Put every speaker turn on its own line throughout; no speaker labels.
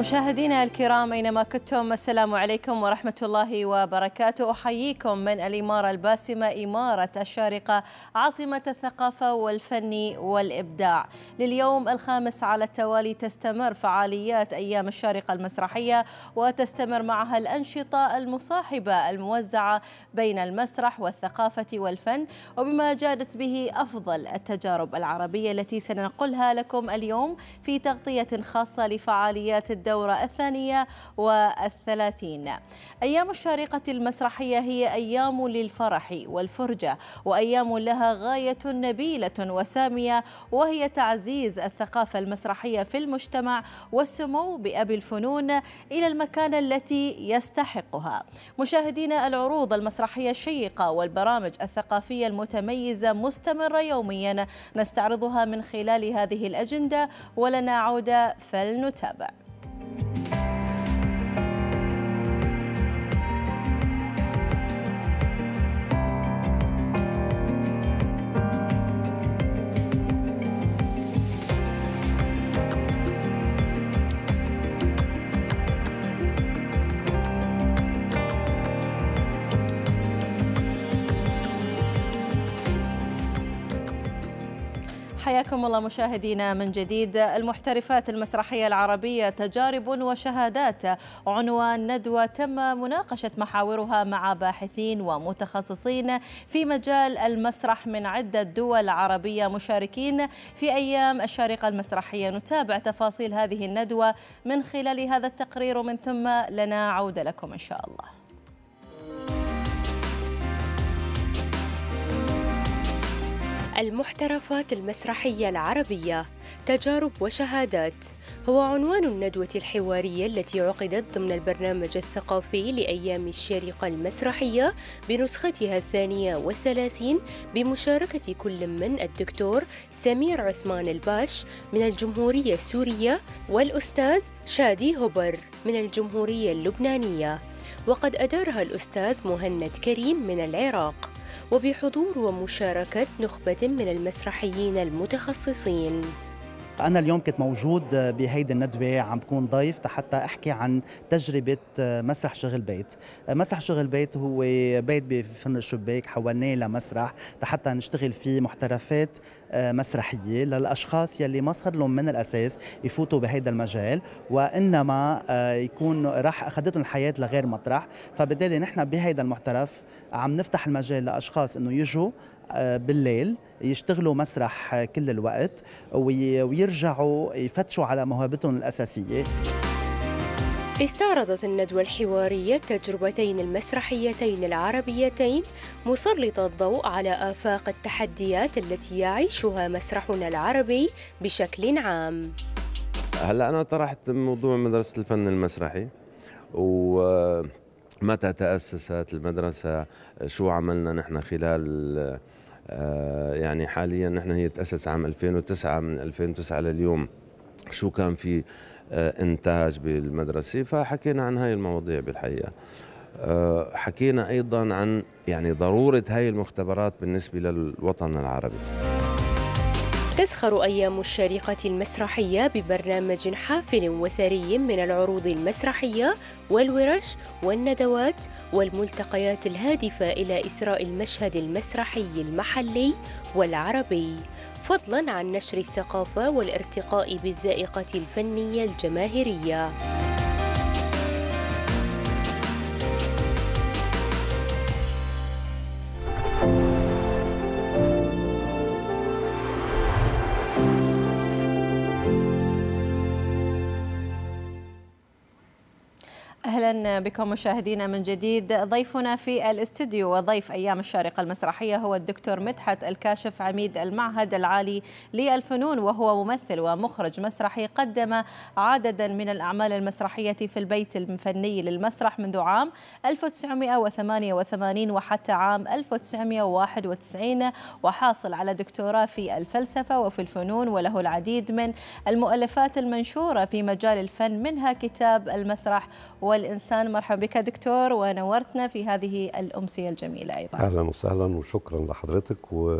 مشاهدينا الكرام اينما كنتم السلام عليكم ورحمه الله وبركاته احييكم من الاماره الباسمه اماره الشارقه عاصمه الثقافه والفن والابداع لليوم الخامس على التوالي تستمر فعاليات ايام الشارقه المسرحيه وتستمر معها الانشطه المصاحبه الموزعه بين المسرح والثقافه والفن وبما جادت به افضل التجارب العربيه التي سننقلها لكم اليوم في تغطيه خاصه لفعاليات الدولة الدورة الثانية والثلاثين أيام الشارقة المسرحية هي أيام للفرح والفرجة وأيام لها غاية نبيلة وسامية وهي تعزيز الثقافة المسرحية في المجتمع والسمو بأبي الفنون إلى المكان التي يستحقها مشاهدينا العروض المسرحية الشيقة والبرامج الثقافية المتميزة مستمرة يوميا نستعرضها من خلال هذه الأجندة ولنا عودة فلنتابع Thank you. حياكم الله مشاهدينا من جديد المحترفات المسرحية العربية تجارب وشهادات عنوان ندوة تم مناقشة محاورها مع باحثين ومتخصصين في مجال المسرح من عدة دول عربية مشاركين في أيام الشارقة المسرحية نتابع تفاصيل هذه الندوة من خلال هذا التقرير ومن ثم لنا عودة
لكم إن شاء الله المحترفات المسرحية العربية تجارب وشهادات هو عنوان الندوة الحوارية التي عقدت ضمن البرنامج الثقافي لأيام الشريقة المسرحية بنسختها الثانية والثلاثين بمشاركة كل من الدكتور سمير عثمان الباش من الجمهورية السورية والأستاذ شادي هوبر من الجمهورية اللبنانية وقد أدارها الأستاذ مهند كريم من العراق وبحضور ومشاركة نخبة من المسرحيين المتخصصين
أنا اليوم كنت موجود بهيدي الندوة عم بكون ضيف حتى أحكي عن تجربة آه، مسرح شغل بيت آه، مسرح شغل بيت هو بيت بفن الشباك حولناه لمسرح حتى نشتغل فيه محترفات آه، مسرحية للأشخاص يلي ما صار لهم من الأساس يفوتوا بهيدا المجال وإنما يكون راح أخذتهم الحياة لغير مطرح فبالتالي نحن بهيدا المحترف عم نفتح المجال لأشخاص إنه يجوا بالليل يشتغلوا مسرح كل الوقت ويرجعوا يفتشوا على موهبتهم الأساسية
استعرضت الندوة الحوارية التجربتين المسرحيتين العربيتين مسلطة الضوء على آفاق التحديات التي يعيشها مسرحنا العربي بشكل عام
هلا أنا طرحت موضوع مدرسة الفن المسرحي ومتى تأسست المدرسة شو عملنا نحن خلال آه، يعني حاليا نحن هي تأسس عام 2009 من 2009 لليوم شو كان في آه، انتاج بالمدرسه فحكينا عن هاي المواضيع بالحقيقه آه، حكينا ايضا عن يعني ضروره هاي المختبرات بالنسبه للوطن العربي
تزخر أيام الشارقة المسرحية ببرنامج حافل وثري من العروض المسرحية والورش والندوات والملتقيات الهادفة إلى إثراء المشهد المسرحي المحلي والعربي فضلا عن نشر الثقافة والارتقاء بالذائقة الفنية الجماهيرية
بكم مشاهدينا من جديد ضيفنا في الاستديو وضيف أيام الشارقة المسرحية هو الدكتور مدحت الكاشف عميد المعهد العالي للفنون وهو ممثل ومخرج مسرحي قدم عددا من الأعمال المسرحية في البيت الفني للمسرح منذ عام 1988 وحتى عام 1991 وحاصل على دكتوراه في الفلسفة وفي الفنون وله العديد من المؤلفات المنشورة في مجال الفن منها كتاب المسرح والإنسان مرحبا بك دكتور ونورتنا في هذه الأمسية الجميلة أيضا
أهلا وسهلا وشكرا لحضرتك و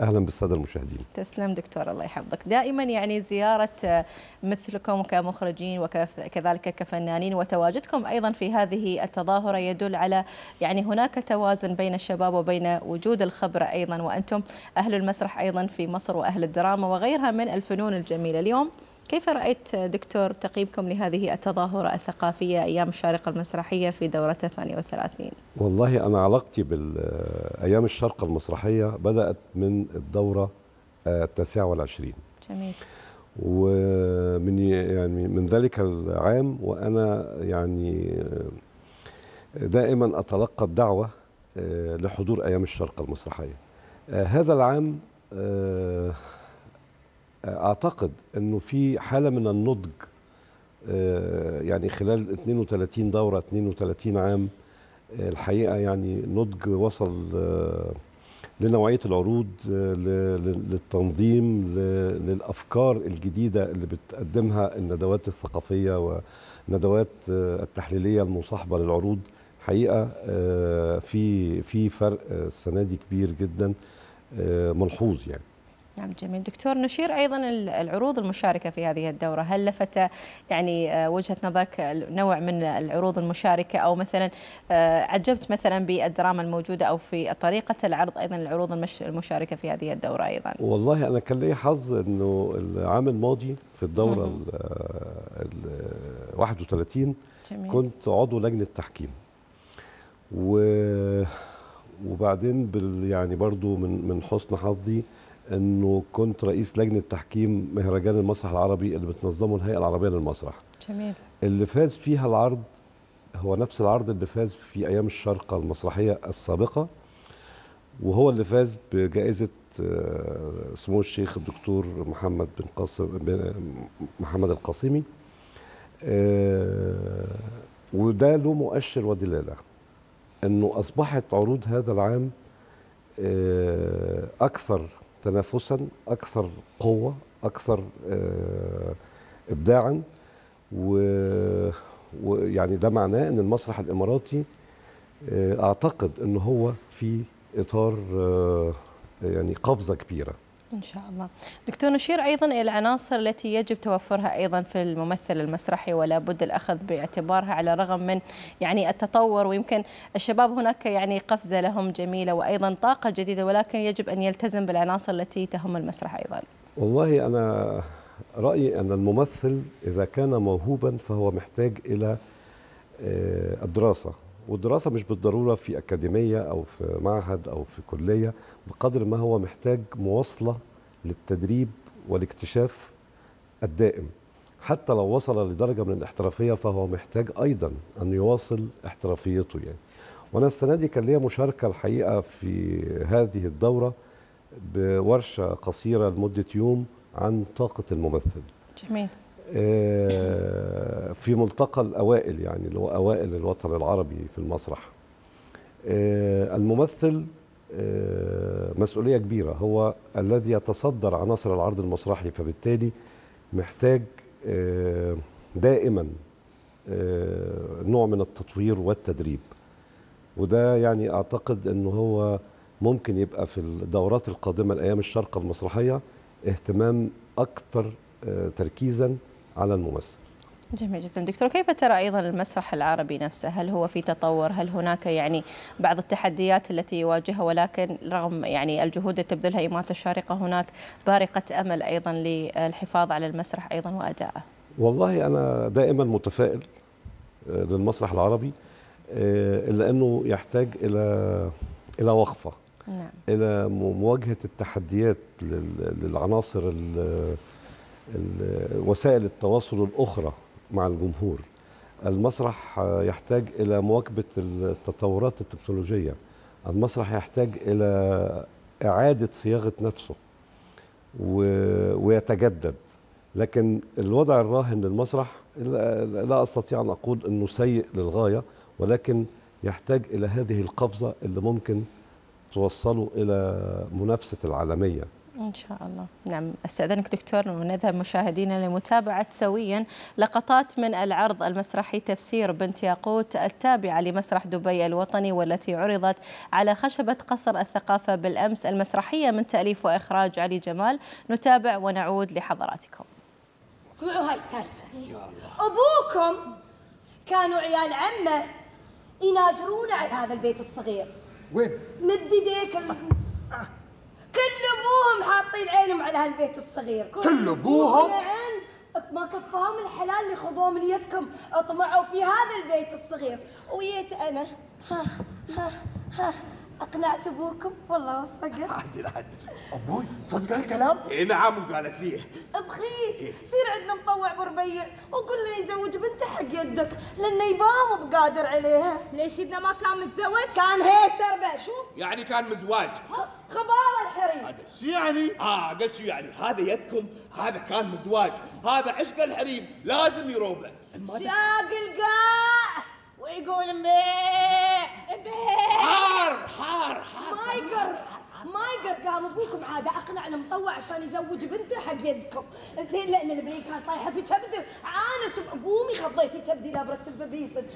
اهلا بالساده المشاهدين
تسلم دكتور الله يحفظك دائما يعني زياره آه، مثلكم كمخرجين وكذلك كفنانين وتواجدكم ايضا في هذه التظاهره يدل على يعني هناك توازن بين الشباب وبين وجود الخبره ايضا وانتم اهل المسرح ايضا في مصر واهل الدراما وغيرها من الفنون الجميله اليوم كيف رأيت دكتور تقييمكم لهذه التظاهرة الثقافية أيام الشارقة المسرحية في دورتها 32
والله أنا علاقتي بالأيام الشارقة المسرحية بدأت من الدورة آه، التاسعة والعشرين جميل ومن يعني من ذلك العام وأنا يعني آه، دائما أتلقى الدعوة آه، لحضور أيام الشارقة المسرحية هذا العام اعتقد انه في حاله من النضج آه، يعني خلال 32 دوره 32 عام آه، الحقيقه يعني نضج وصل آه، لنوعيه العروض للتنظيم للافكار الجديده اللي بتقدمها الندوات الثقافيه وندوات التحليليه المصاحبه للعروض حقيقه في في فرق السنه دي كبير جدا ملحوظ يعني
نعم جميل دكتور نشير ايضا العروض المشاركه في هذه الدوره هل لفت يعني آه، وجهه نظرك آه، نوع من العروض المشاركه او مثلا آه، عجبت مثلا بالدراما الموجوده او في طريقه العرض ايضا العروض المشاركه في هذه الدوره ايضا
والله انا كان لي حظ انه العام الماضي في الدوره ال 31 جميل. كنت عضو لجنه تحكيم و وبعدين بال يعني برضو من من حسن حظي انه كنت رئيس لجنه تحكيم مهرجان المسرح العربي اللي بتنظمه الهيئه العربيه للمسرح جميل اللي فاز فيها العرض هو نفس العرض اللي فاز في ايام الشرقه المسرحيه السابقه وهو اللي فاز بجائزه آه، سمو الشيخ الدكتور محمد بن قاسم محمد القاسمي آه، وده له مؤشر ودلاله انه اصبحت عروض هذا العام آه، اكثر تنافسا اكثر قوه اكثر آه، ابداعا ويعني ده معناه ان المسرح الاماراتي آه، اعتقد ان هو في اطار آه، يعني قفزه كبيره
إن شاء الله دكتور نشير أيضا إلى العناصر التي يجب توفرها أيضا في الممثل المسرحي ولا بد الأخذ باعتبارها على الرغم من يعني التطور ويمكن الشباب هناك يعني قفزة لهم جميلة وأيضا طاقة جديدة ولكن يجب أن يلتزم بالعناصر التي تهم المسرح أيضا
والله أنا رأيي أن الممثل إذا كان موهوبا فهو محتاج إلى آه، الدراسة والدراسه مش بالضروره في اكاديميه او في معهد او في كليه بقدر ما هو محتاج مواصله للتدريب والاكتشاف الدائم حتى لو وصل لدرجه من الاحترافيه فهو محتاج ايضا ان يواصل احترافيته يعني وانا السنه دي كان ليا مشاركه الحقيقه في هذه الدوره بورشه قصيره لمده يوم عن طاقه الممثل جميل آه، في ملتقى الاوائل يعني اللي هو اوائل الوطن العربي في المسرح آه، الممثل آه، مسؤوليه كبيره هو الذي يتصدر عناصر العرض المسرحي فبالتالي محتاج دائما نوع من التطوير والتدريب وده يعني اعتقد ان هو ممكن يبقى في الدورات القادمه الايام الشرق المسرحيه اهتمام أكثر تركيزا على الممثل
جميل جدا دكتور كيف ترى ايضا المسرح العربي نفسه هل هو في تطور هل هناك يعني بعض التحديات التي يواجهها ولكن رغم يعني الجهود التي تبذلها إمارة الشارقة هناك بارقة امل ايضا للحفاظ على المسرح ايضا وادائه
والله انا دائما متفائل آه، للمسرح العربي آه، الا انه يحتاج الى الى وقفه نعم. الى مواجهه التحديات للعناصر وسائل التواصل الأخرى مع الجمهور المسرح يحتاج إلى مواكبة التطورات التكنولوجية المسرح يحتاج إلى إعادة صياغة نفسه ويتجدد لكن الوضع الراهن للمسرح لا أستطيع أن أقول أنه سيء للغاية ولكن يحتاج إلى هذه القفزة اللي ممكن توصله إلى منافسة العالمية
إن شاء الله نعم أستأذنك دكتور ونذهب مشاهدينا لمتابعة سويا لقطات من العرض المسرحي تفسير بنت ياقوت التابعة لمسرح دبي الوطني والتي عرضت على خشبة قصر الثقافة بالأمس المسرحية من تأليف وإخراج علي جمال نتابع ونعود لحضراتكم
اسمعوا هاي السالفة أبوكم كانوا عيال عمه يناجرون على هذا البيت الصغير وين؟ مد يديك طيب. كل ابوهم حاطين عينهم على هالبيت الصغير كل ابوهم
ما كفاهم الحلال اللي خذوه من يدكم اطمعوا في هذا البيت الصغير ويت انا ها ها ها اقنعت ابوكم والله وفقه
عادل عادل ابوي صدق هالكلام؟ اي نعم وقالت لي
بخيت إيه. صير عندنا مطوع بربيع وقول له يزوج بنته حق يدك لانه يبام بقادر عليها ليش يدنا ما كان متزوج؟ كان هي سربه شو؟
يعني كان مزواج
خبال الحريم هذا
شو يعني؟ اه قلت شو يعني؟ هذا يدكم هذا كان مزواج هذا عشق الحريم لازم يروبه
شاق القاع ويقول مبيع مبيع حار حار حار ما يقر ما يقر قام ابوكم عاد اقنع المطوع عشان يزوج بنته حق يدكم زين لان كانت طايحه في كبده شوف قومي خضيتي كبدي لا لابره الفبيسج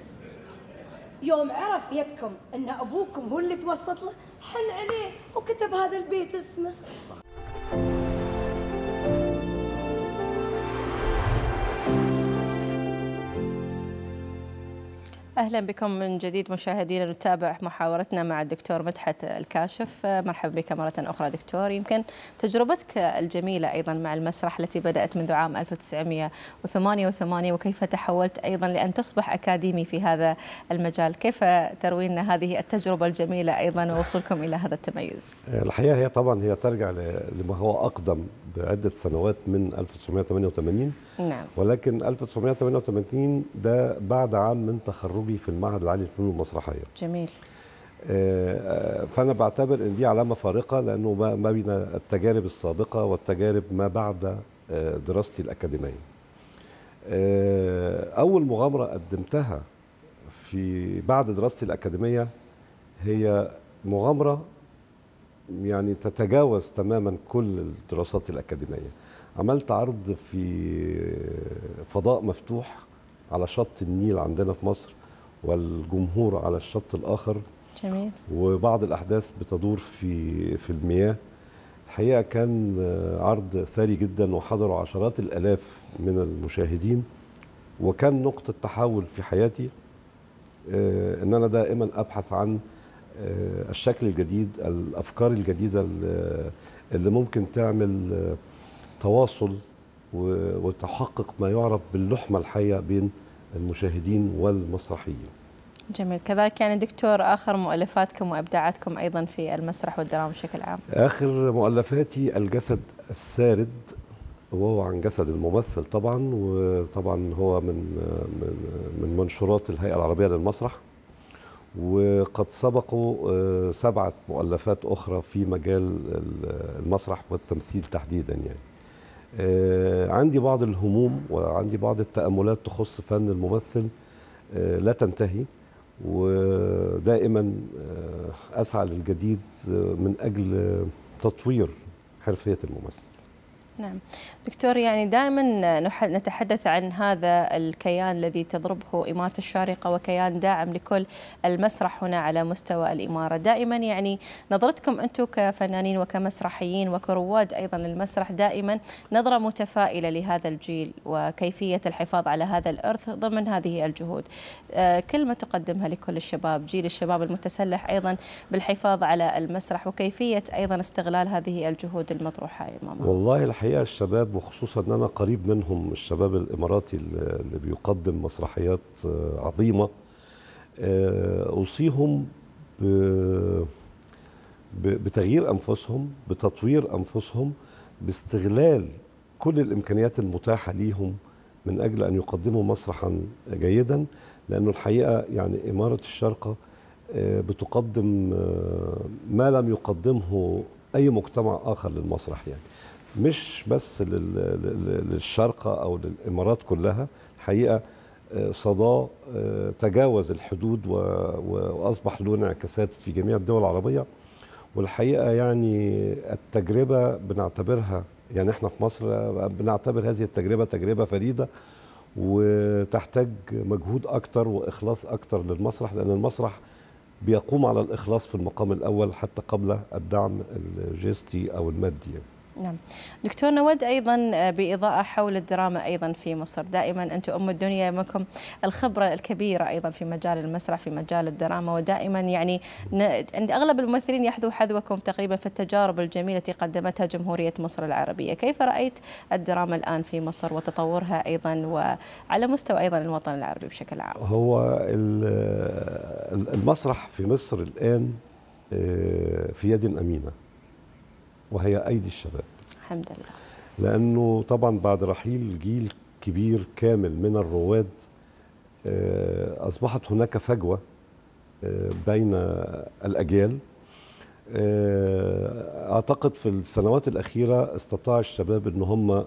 يوم عرف يدكم ان ابوكم هو اللي توسط له حن عليه وكتب هذا البيت اسمه
اهلا بكم من جديد مشاهدينا نتابع محاورتنا مع الدكتور مدحت الكاشف مرحبا بك مره اخرى دكتور يمكن تجربتك الجميله ايضا مع المسرح التي بدات منذ عام 1988 وكيف تحولت ايضا لان تصبح اكاديمي في هذا المجال كيف تروي لنا هذه التجربه الجميله ايضا ووصولكم الى هذا التميز
الحقيقه هي طبعا هي ترجع لما هو اقدم بعدة سنوات من 1988 نعم ولكن 1988 ده بعد عام من تخرجي في المعهد العالي للفنون المسرحية جميل آه، آه، فأنا بعتبر إن دي علامة فارقة لأنه ما بين التجارب السابقة والتجارب ما بعد آه، دراستي الأكاديمية أول مغامرة قدمتها في بعد دراستي الأكاديمية هي مغامرة يعني تتجاوز تماما كل الدراسات الأكاديمية عملت عرض في فضاء مفتوح على شط النيل عندنا في مصر والجمهور على الشط الآخر جميل وبعض الأحداث بتدور في في المياه الحقيقة كان عرض ثري جدا وحضره عشرات الآلاف من المشاهدين وكان نقطة تحول في حياتي آه، ان انا دائما ابحث عن آه، الشكل الجديد الافكار الجديده اللي ممكن تعمل آه، تواصل وتحقق ما يعرف باللحمه الحيه بين المشاهدين والمسرحيين
جميل كذلك يعني دكتور آخر مؤلفاتكم وإبداعاتكم أيضا في المسرح والدراما بشكل عام
آخر مؤلفاتي الجسد السارد وهو عن جسد الممثل طبعا وطبعا هو من آه، من, من منشورات الهيئة العربية للمسرح وقد سبقوا آه، سبعة مؤلفات أخرى في مجال المسرح والتمثيل تحديدا يعني آه، عندي بعض الهموم وعندي بعض التأملات تخص فن الممثل آه، لا تنتهي ودائما أسعى للجديد من أجل تطوير حرفية الممثل
نعم دكتور يعني دائما نتحدث عن هذا الكيان الذي تضربه إمارة الشارقة وكيان داعم لكل المسرح هنا على مستوى الإمارة دائما يعني نظرتكم أنتم كفنانين وكمسرحيين وكرواد أيضا للمسرح دائما نظرة متفائلة لهذا الجيل وكيفية الحفاظ على هذا الإرث ضمن هذه الجهود آه، كلمة تقدمها لكل الشباب جيل الشباب المتسلح أيضا بالحفاظ على المسرح وكيفية أيضا استغلال هذه الجهود المطروحة يا
والله الحقيقة الحقيقه الشباب وخصوصا ان انا قريب منهم الشباب الاماراتي اللي بيقدم مسرحيات آه، عظيمه آه، اوصيهم بتغيير انفسهم بتطوير انفسهم باستغلال كل الامكانيات المتاحه ليهم من اجل ان يقدموا مسرحا جيدا لانه الحقيقه يعني اماره الشارقه آه، بتقدم ما لم يقدمه اي مجتمع اخر للمسرح يعني مش بس للشرق أو للإمارات كلها الحقيقة آه، صدى آه، تجاوز الحدود وأصبح له انعكاسات في جميع الدول العربية والحقيقة يعني التجربة بنعتبرها يعني احنا في مصر بنعتبر هذه التجربة تجربة فريدة وتحتاج مجهود أكتر وإخلاص أكتر للمسرح لأن المسرح بيقوم على الإخلاص في المقام الأول حتى قبل الدعم الجيستي أو المادي يعني.
نعم دكتور نود أيضا آه، بإضاءة حول الدراما أيضا في مصر دائما أنتم أم الدنيا منكم الخبرة الكبيرة أيضا في مجال المسرح في مجال الدراما ودائما يعني عند أغلب الممثلين يحذو حذوكم تقريبا في التجارب الجميلة التي قدمتها جمهورية مصر العربية كيف رأيت الدراما الآن في مصر وتطورها أيضا وعلى مستوى أيضا الوطن العربي بشكل عام
هو المسرح في مصر الآن آه، في يد أمينة وهي أيدي الشباب الحمد لله لأنه طبعا بعد رحيل جيل كبير كامل من الرواد آه، أصبحت هناك فجوة آه، بين الأجيال آه، أعتقد في السنوات الأخيرة استطاع الشباب أن هم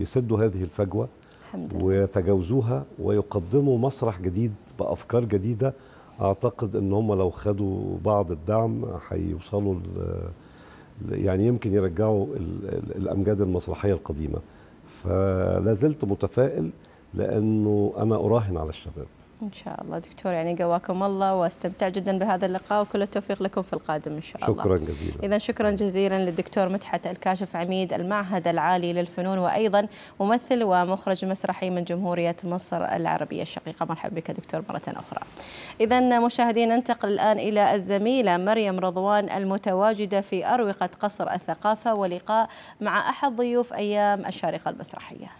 يسدوا هذه الفجوة الحمد لله. ويتجاوزوها ويقدموا مسرح جديد بأفكار جديدة أعتقد أن هم لو خدوا بعض الدعم هيوصلوا يعني يمكن يرجعوا الامجاد المسرحيه القديمه فلا زلت متفائل لانه انا اراهن على الشباب
إن شاء الله دكتور يعني قواكم الله واستمتع جدا بهذا اللقاء وكل التوفيق لكم في القادم إن شاء شكرا الله شكرا جزيلا إذا شكرا جزيلا للدكتور مدحت الكاشف عميد المعهد العالي للفنون وأيضا ممثل ومخرج مسرحي من جمهورية مصر العربية الشقيقة مرحبا بك دكتور مرة أخرى إذا مشاهدين ننتقل الآن إلى الزميلة مريم رضوان المتواجدة في أروقة قصر الثقافة ولقاء مع أحد ضيوف أيام الشارقة المسرحية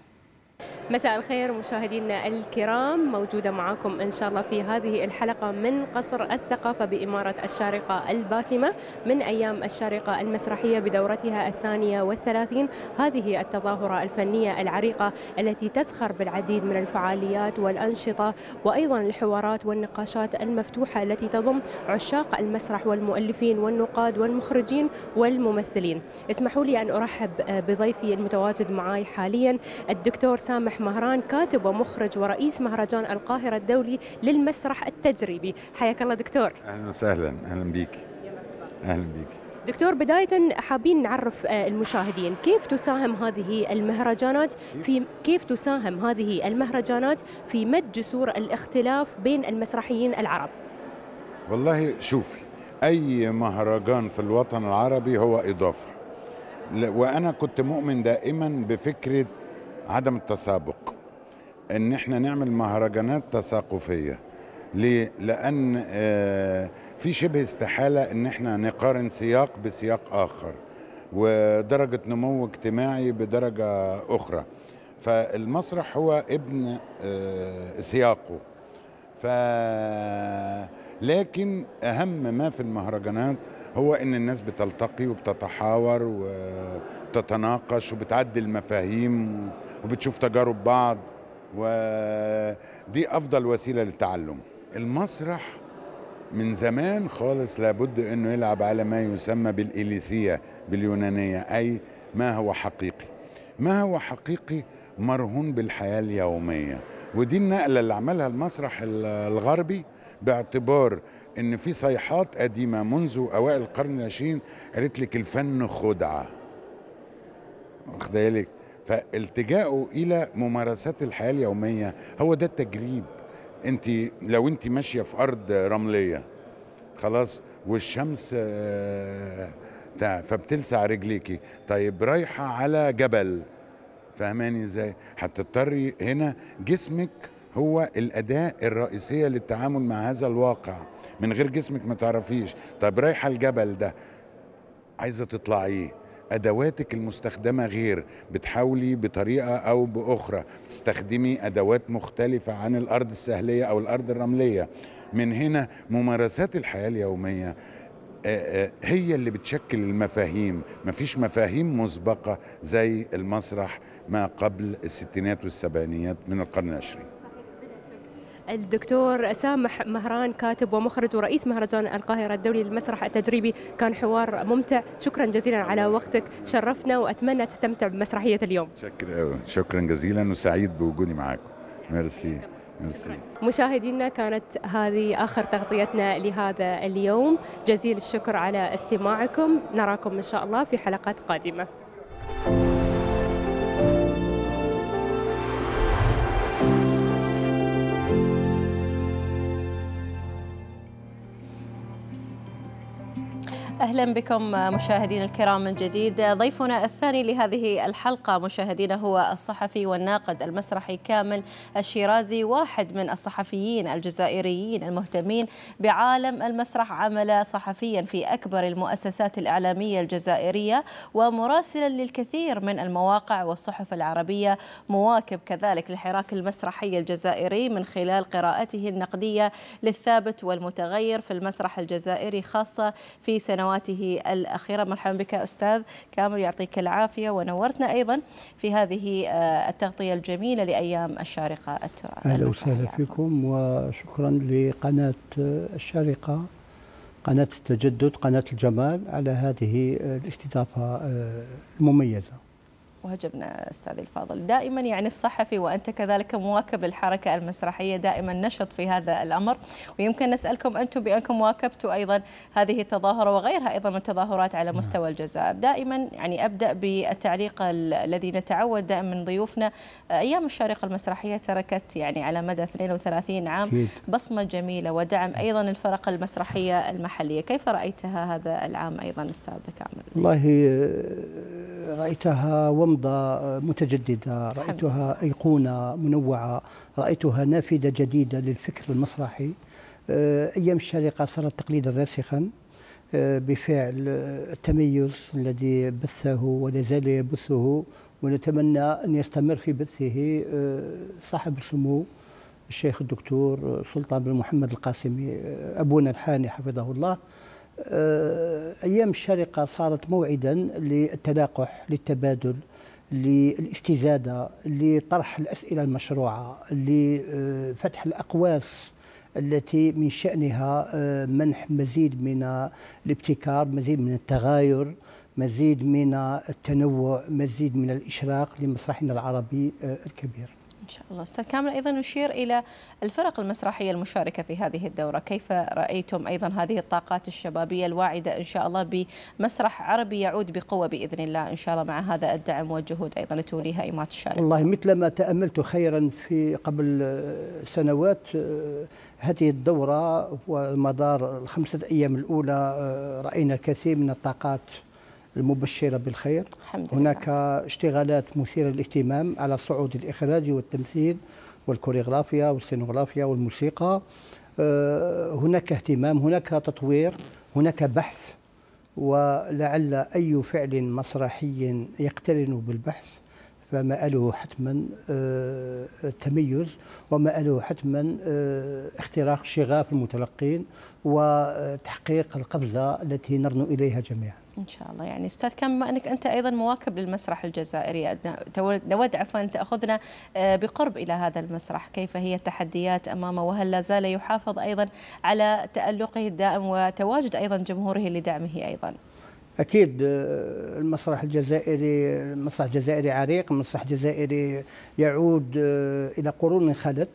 مساء الخير مشاهدينا الكرام موجودة معكم إن شاء الله في هذه الحلقة من قصر الثقافة بإمارة الشارقة الباسمة من أيام الشارقة المسرحية بدورتها الثانية والثلاثين هذه التظاهرة الفنية العريقة التي تزخر بالعديد من الفعاليات والأنشطة وأيضا الحوارات والنقاشات المفتوحة التي تضم عشاق المسرح والمؤلفين والنقاد والمخرجين والممثلين اسمحوا لي أن أرحب بضيفي المتواجد معي حاليا الدكتور سامح مهران كاتب ومخرج ورئيس مهرجان القاهرة الدولي للمسرح التجريبي حياك الله دكتور
أهلا وسهلا أهلا بك أهلا بك
دكتور بداية حابين نعرف آه، المشاهدين كيف تساهم هذه المهرجانات في كيف تساهم هذه المهرجانات في مد جسور الاختلاف بين المسرحيين العرب
والله شوفي أي مهرجان في الوطن العربي هو إضافة وأنا كنت مؤمن دائما بفكرة عدم التسابق ان احنا نعمل مهرجانات تثاقفيه ليه؟ لان آه، في شبه استحاله ان احنا نقارن سياق بسياق اخر ودرجه نمو اجتماعي بدرجه اخرى فالمسرح هو ابن آه، سياقه ف لكن اهم ما في المهرجانات هو ان الناس بتلتقي وبتتحاور وبتتناقش وبتعدي المفاهيم وبتشوف تجارب بعض ودي افضل وسيله للتعلم المسرح من زمان خالص لابد انه يلعب على ما يسمى بالإليثية باليونانيه اي ما هو حقيقي ما هو حقيقي مرهون بالحياه اليوميه ودي النقله اللي عملها المسرح الغربي باعتبار ان في صيحات قديمه منذ اوائل القرن العشرين قالت لك الفن خدعه واخد فالتجاؤه الى ممارسات الحياه اليوميه هو ده التجريب انت لو انت ماشيه في ارض رمليه خلاص والشمس آه، فبتلسع رجليكي طيب رايحه على جبل فهماني ازاي هتضطري هنا جسمك هو الاداه الرئيسيه للتعامل مع هذا الواقع من غير جسمك ما تعرفيش طيب رايحه الجبل ده عايزه تطلعيه ادواتك المستخدمه غير بتحاولي بطريقه او باخرى تستخدمي ادوات مختلفه عن الارض السهليه او الارض الرمليه من هنا ممارسات الحياه اليوميه هي اللي بتشكل المفاهيم مفيش مفاهيم مسبقة زي المسرح ما قبل الستينات والسبعينيات من القرن العشرين
الدكتور سامح مهران كاتب ومخرج ورئيس مهرجان القاهرة الدولي للمسرح التجريبي كان حوار ممتع شكرا جزيلا على وقتك شرفنا وأتمنى تستمتع بمسرحية اليوم
شكرا شكرا جزيلا وسعيد بوجودي معاكم ميرسي ميرسي
مشاهدينا كانت هذه آخر تغطيتنا لهذا اليوم جزيل الشكر على استماعكم نراكم إن شاء الله في حلقات قادمة
أهلا بكم مشاهدينا الكرام من جديد ضيفنا الثاني لهذه الحلقة مشاهدينا هو الصحفي والناقد المسرحي كامل الشيرازي واحد من الصحفيين الجزائريين المهتمين بعالم المسرح عمل صحفيا في أكبر المؤسسات الإعلامية الجزائرية ومراسلا للكثير من المواقع والصحف العربية مواكب كذلك الحراك المسرحي الجزائري من خلال قراءته النقدية للثابت والمتغير في المسرح الجزائري خاصة في سنوات معلوماته الأخيرة مرحبا بك أستاذ كامل يعطيك العافية ونورتنا أيضا في هذه آه، التغطية الجميلة لأيام الشارقة التراث
أهلا وسهلا فيكم وشكرا لقناة الشارقة قناة التجدد قناة الجمال على هذه آه، الاستضافة آه، المميزة
وهجبنا استاذي الفاضل دائما يعني الصحفي وأنت كذلك مواكب للحركة المسرحية دائما نشط في هذا الأمر ويمكن نسألكم أنتم بأنكم واكبتوا أيضا هذه التظاهرة وغيرها أيضا من التظاهرات على نعم. مستوى الجزائر دائما يعني أبدأ بالتعليق الذي نتعود دائما من ضيوفنا أيام الشارقة المسرحية تركت يعني على مدى 32 عام بصمة جميلة ودعم أيضا الفرق المسرحية المحلية كيف رأيتها هذا العام أيضا أستاذ كامل
والله رأيتها ومضة متجددة رأيتها أيقونة منوعة رأيتها نافذة جديدة للفكر المسرحي آه، أيام الشارقة صارت تقليدا راسخا آه، بفعل التميز الذي بثه ولا زال يبثه ونتمنى أن يستمر في بثه آه، صاحب السمو الشيخ الدكتور سلطان بن محمد القاسمي أبونا الحاني حفظه الله آه، ايام الشارقه صارت موعدا للتلاقح للتبادل للاستزاده لطرح الاسئله المشروعه لفتح الاقواس التي من شأنها آه، منح مزيد من الابتكار مزيد من التغاير مزيد من التنوع مزيد من الإشراق لمسرحنا العربي آه، الكبير
شاء الله أستاذ كامل أيضا نشير إلى الفرق المسرحية المشاركة في هذه الدورة كيف رأيتم أيضا هذه الطاقات الشبابية الواعدة إن شاء الله بمسرح عربي يعود بقوة بإذن الله إن شاء الله مع هذا الدعم والجهود أيضا لتوليها إيمات الشارع
والله مثل ما تأملت خيرا في قبل سنوات هذه الدورة ومدار الخمسة أيام الأولى آه، رأينا الكثير من الطاقات المبشرة بالخير الحمد هناك لله. اشتغالات مثيرة للاهتمام على الصعود الإخراجي والتمثيل والكوريغرافيا والسينوغرافيا والموسيقى آه، هناك اهتمام هناك تطوير هناك بحث ولعل أي فعل مسرحي يقترن بالبحث فمآله حتما آه، التميز ومآله حتما آه، اختراق شغاف المتلقين وتحقيق القفزة التي نرنو إليها جميعا
ان شاء الله يعني استاذ كان بما انك انت ايضا مواكب للمسرح الجزائري نود عفوا ان تاخذنا آه، بقرب الى هذا المسرح كيف هي التحديات امامه وهل لا زال يحافظ ايضا على تالقه الدائم وتواجد ايضا جمهوره لدعمه ايضا
اكيد آه، المسرح الجزائري المسرح الجزائري عريق المسرح الجزائري يعود آه، الى قرون خلت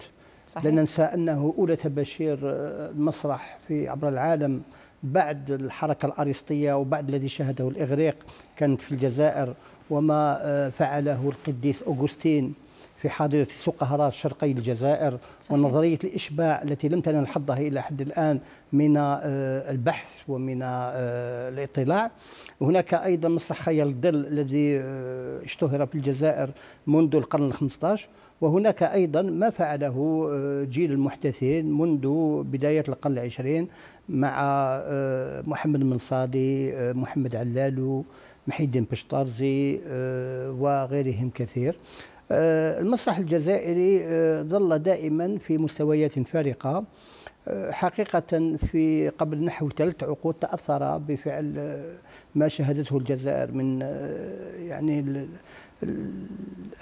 صحيح. لا ننسى انه اولى تباشير المسرح في عبر العالم بعد الحركة الأرسطية وبعد الذي شهده الإغريق كانت في الجزائر وما آه، فعله القديس أوغستين في حاضرة سوق هرات شرقي الجزائر صحيح. ونظرية الإشباع التي لم تنل حظها إلى حد الآن من آه، البحث ومن آه، الاطلاع هناك أيضا مسرح خيال الظل الذي اشتهر في الجزائر منذ القرن ال15 وهناك أيضا ما فعله جيل المحدثين منذ بداية القرن العشرين مع آه، محمد منصادي آه، محمد علالو محي الدين بشطارزي آه، وغيرهم كثير المسرح الجزائري ظل دائما في مستويات فارقة حقيقة في قبل نحو ثلاث عقود تأثر بفعل ما شهدته الجزائر من يعني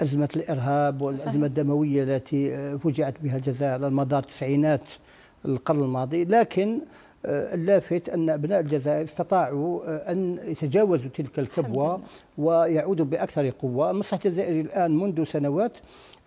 أزمة الإرهاب والأزمة الدموية التي فجعت بها الجزائر على مدار التسعينات القرن الماضي لكن آه، اللافت أن أبناء الجزائر استطاعوا آه، أن يتجاوزوا تلك الكبوة ويعودوا بأكثر قوة المسرح الجزائري الآن منذ سنوات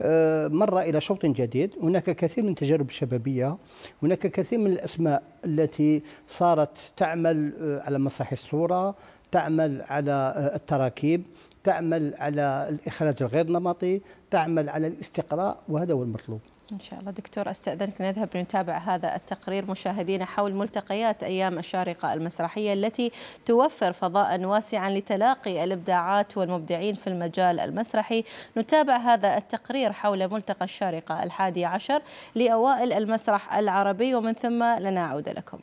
آه، مر إلى شوط جديد هناك كثير من التجارب الشبابية هناك كثير من الأسماء التي صارت تعمل على مسرح الصورة تعمل على التراكيب تعمل على الإخراج الغير نمطي تعمل على الاستقراء وهذا هو المطلوب
إن شاء الله دكتور أستأذنك نذهب لنتابع هذا التقرير مشاهدينا حول ملتقيات أيام الشارقة المسرحية التي توفر فضاء واسعا لتلاقي الإبداعات والمبدعين في المجال المسرحي نتابع هذا التقرير حول ملتقى الشارقة الحادي عشر لأوائل المسرح العربي ومن ثم لنعود لكم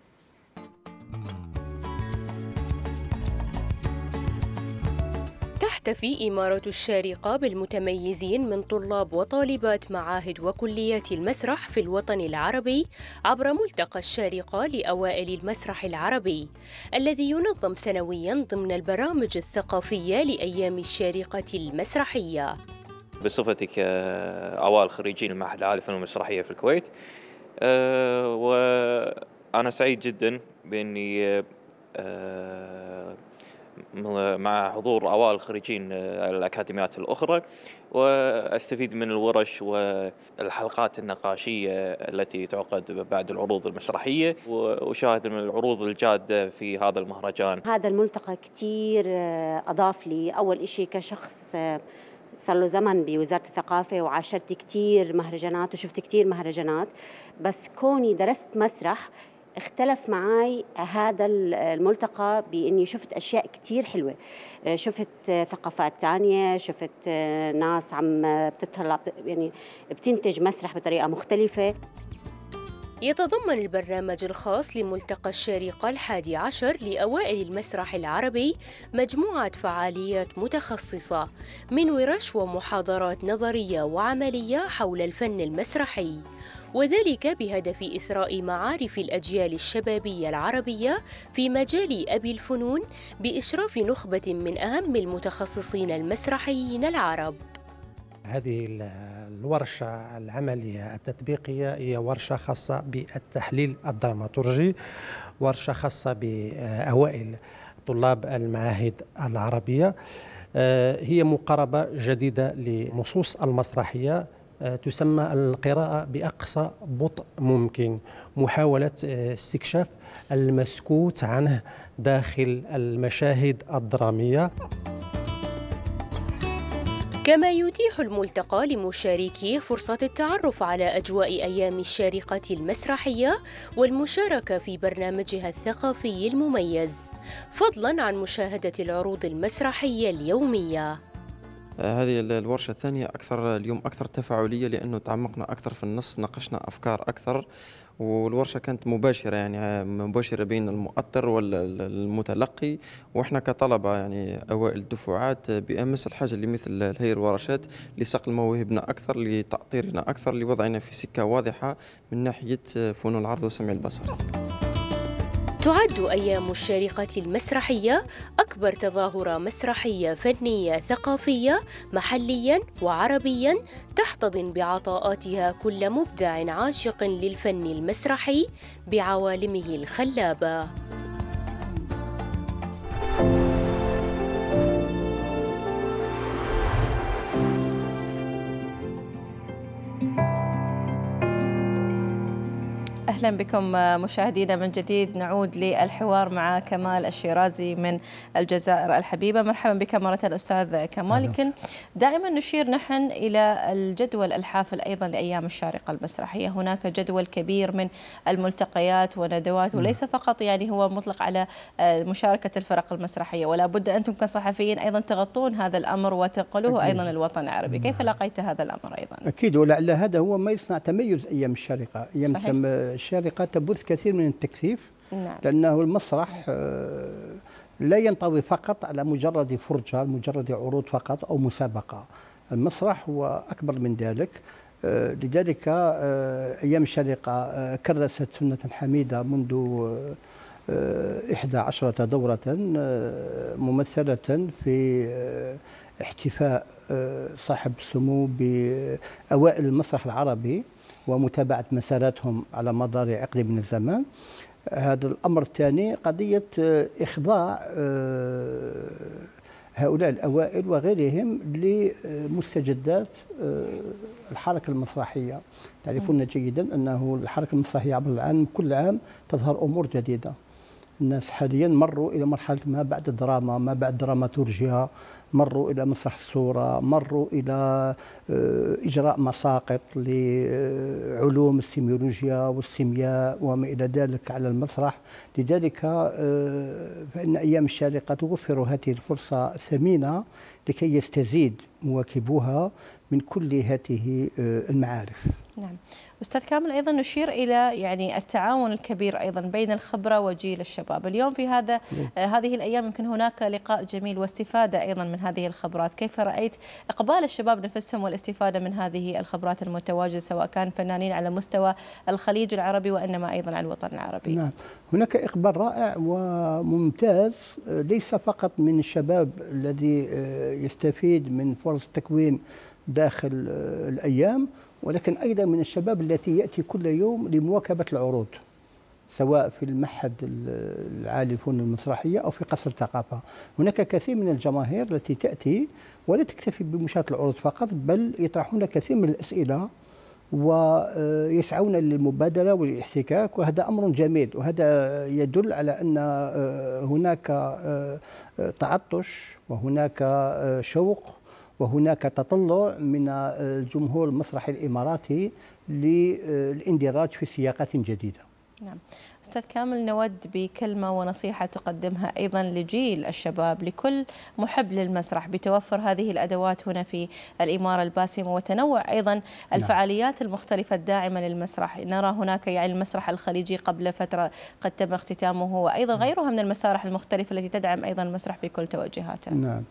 تحتفي إمارة الشارقة بالمتميزين من طلاب وطالبات معاهد وكليات المسرح في الوطن العربي عبر ملتقى الشارقة لأوائل المسرح العربي الذي ينظم سنويا ضمن البرامج الثقافية لأيام الشارقة المسرحية بصفتك آه،
أوائل خريجين المعهد العالي للفنون المسرحية في الكويت أه وأنا سعيد جدا بأني أه مع حضور اوائل الخريجين آه، الاكاديميات الاخرى واستفيد من الورش والحلقات النقاشيه التي تعقد بعد العروض المسرحيه واشاهد من العروض الجاده في هذا المهرجان. هذا الملتقى كثير آه، اضاف لي اول شيء كشخص آه، صار له زمن بوزاره الثقافه وعاشرت
كثير مهرجانات وشفت كثير مهرجانات بس كوني درست مسرح اختلف معي هذا الملتقى باني شفت اشياء كثير حلوه
آه، شفت آه، ثقافات تانية شفت آه، ناس عم بتطلع يعني بتنتج مسرح بطريقه مختلفه
يتضمن البرنامج الخاص لملتقى الشارقة الحادي عشر لأوائل المسرح العربي مجموعة فعاليات متخصصة من ورش ومحاضرات نظرية وعملية حول الفن المسرحي وذلك بهدف إثراء معارف الأجيال الشبابية العربية في مجال أبي الفنون بإشراف نخبة من أهم المتخصصين المسرحيين العرب
هذه الورشة العملية التطبيقية هي ورشة خاصة بالتحليل الدراماتورجي ورشة خاصة بأوائل طلاب المعاهد العربية آه، هي مقاربة جديدة لنصوص المسرحية آه، تسمى القراءة بأقصى بطء ممكن محاولة آه، استكشاف المسكوت عنه داخل المشاهد الدرامية
كما يتيح الملتقى لمشاركيه فرصة التعرف على أجواء أيام الشارقة المسرحية والمشاركة في برنامجها الثقافي المميز، فضلاً عن مشاهدة العروض المسرحية اليومية.
آه، هذه الورشة الثانية أكثر اليوم أكثر تفاعلية لأنه تعمقنا أكثر في النص ناقشنا أفكار أكثر والورشه كانت مباشره يعني مباشره بين المؤطر والمتلقي واحنا كطلبه يعني اوائل الدفعات بامس الحاجه لمثل هذه الورشات لصقل مواهبنا اكثر لتاطيرنا اكثر لوضعنا في سكه واضحه من ناحيه فنون العرض وسمع البصر
تعد أيام الشارقة المسرحية أكبر تظاهرة مسرحية فنية ثقافية محليا وعربيا تحتضن بعطاءاتها كل مبدع عاشق للفن المسرحي بعوالمه الخلابة
أهلا بكم آه، مشاهدينا من جديد نعود للحوار مع كمال الشيرازي من الجزائر الحبيبة مرحبا بك مرة الأستاذ كمال لكن دائما نشير نحن إلى الجدول الحافل أيضا لأيام الشارقة المسرحية هناك جدول كبير من الملتقيات وندوات وليس فقط يعني هو مطلق على آه، مشاركة الفرق المسرحية ولا بد أنتم كصحفيين أيضا تغطون هذا الأمر وتنقلوه أيضا للوطن العربي كيف لقيت هذا الأمر أيضا؟
أكيد ولعل هذا هو ما يصنع تميز أيام الشارقة أيام صحيح. آه، الشارقة تبث كثير من التكثيف نعم. لأنه المسرح آه، لا ينطوي فقط على مجرد فرجة مجرد عروض فقط أو مسابقة المسرح هو أكبر من ذلك آه، لذلك آه، أيام الشارقة كرست سنة حميدة منذ إحدى عشرة دورة ممثلة في احتفاء صاحب السمو بأوائل المسرح العربي ومتابعة مساراتهم على مدار عقد من الزمان هذا الأمر الثاني قضية آه، إخضاع آه، هؤلاء الأوائل وغيرهم لمستجدات آه، الحركة المسرحية تعرفون جيدا أنه الحركة المسرحية عبر العالم كل عام تظهر أمور جديدة الناس حاليا مروا إلى مرحلة ما بعد الدراما ما بعد دراماتورجيا مروا إلى مسرح الصورة مروا إلى آه، إجراء مساقط لعلوم السيميولوجيا والسيمياء وما إلى ذلك على المسرح لذلك آه، فإن أيام الشارقة توفر هذه الفرصة الثمينة لكي يستزيد مواكبوها من كل هذه آه، المعارف
نعم أستاذ كامل أيضا نشير إلى يعني التعاون الكبير أيضا بين الخبرة وجيل الشباب اليوم في هذا نعم. آه هذه الأيام يمكن هناك لقاء جميل واستفادة أيضا من هذه الخبرات كيف رأيت إقبال الشباب نفسهم والاستفادة من هذه الخبرات المتواجدة سواء كان فنانين على مستوى الخليج العربي وإنما أيضا على الوطن العربي
نعم هناك إقبال رائع وممتاز ليس فقط من الشباب الذي آه، يستفيد من فرص تكوين داخل آه، الأيام ولكن أيضا من الشباب التي يأتي كل يوم لمواكبة العروض سواء في المعهد العالي للفنون المسرحيه او في قصر الثقافه، هناك كثير من الجماهير التي تاتي ولا تكتفي بمشاهده العروض فقط بل يطرحون كثير من الاسئله ويسعون آه، للمبادله والاحتكاك وهذا امر جميل وهذا يدل على ان آه، هناك آه، تعطش وهناك شوق وهناك تطلع من الجمهور المسرحي الإماراتي للاندراج في سياقات جديدة
نعم أستاذ كامل نود بكلمة ونصيحة تقدمها أيضا لجيل الشباب لكل محب للمسرح بتوفر هذه الأدوات هنا في الإمارة الباسمة وتنوع أيضا نعم. الفعاليات المختلفة الداعمة للمسرح نرى هناك يعني المسرح الخليجي قبل فترة قد تم اختتامه وأيضا نعم. غيرها من المسارح المختلفة التي تدعم أيضا المسرح في كل توجهاته
نعم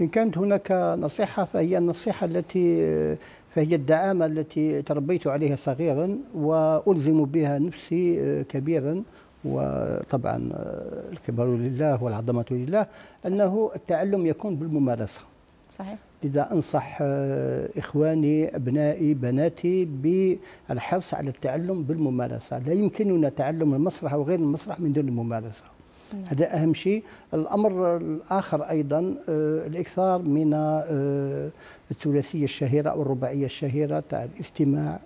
إن كانت هناك نصيحة فهي النصيحة التي فهي الدعامة التي تربيت عليها صغيرا وألزم بها نفسي آه، كبيرا وطبعا آه، الكبر لله والعظمة لله صحيح. أنه التعلم يكون بالممارسة صحيح لذا أنصح آه، إخواني أبنائي بناتي بالحرص على التعلم بالممارسة لا يمكننا تعلم المسرح أو غير المسرح من دون الممارسة نعم. هذا أهم شيء الأمر الآخر أيضا آه، الإكثار من آه، الثلاثية الشهيرة أو الرباعية الشهيرة تاع الاستماع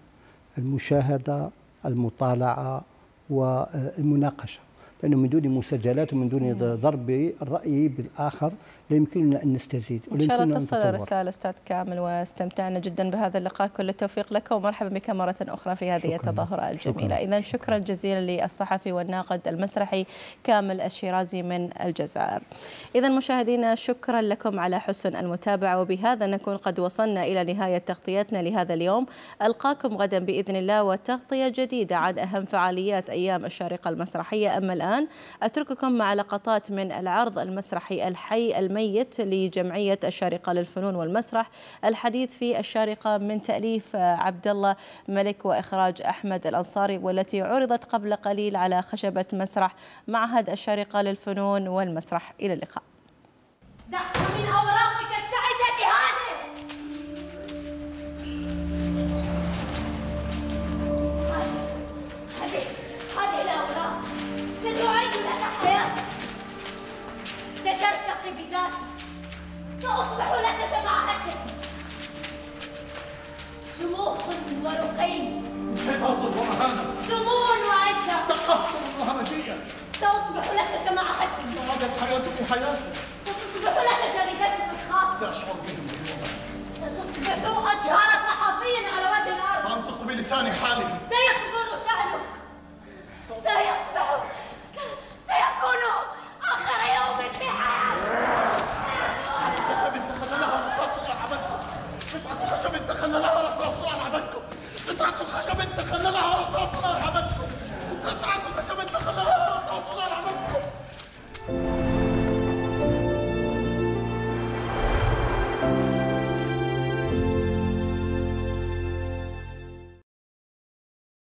المشاهدة المطالعة والمناقشة لأنه من دون مسجلات ومن دون نعم. ضرب الرأي بالآخر لا يمكننا ان نستزيد ان شاء الله تصل الرساله
استاذ كامل واستمتعنا جدا بهذا اللقاء كل التوفيق لك ومرحبا بك مره اخرى في هذه التظاهره الجميله اذا شكرا جزيلا للصحفي والناقد المسرحي كامل الشيرازي من الجزائر اذا مشاهدينا شكرا لكم على حسن المتابعه وبهذا نكون قد وصلنا الى نهايه تغطيتنا لهذا اليوم القاكم غدا باذن الله وتغطيه جديده عن اهم فعاليات ايام الشارقه المسرحيه اما الان اترككم مع لقطات من العرض المسرحي الحي الم الميت لجمعية الشارقة للفنون والمسرح الحديث في الشارقة من تأليف عبد الله ملك وإخراج أحمد الأنصاري والتي عرضت قبل قليل على خشبة مسرح معهد الشارقة للفنون والمسرح إلى اللقاء
دعك من أوراقك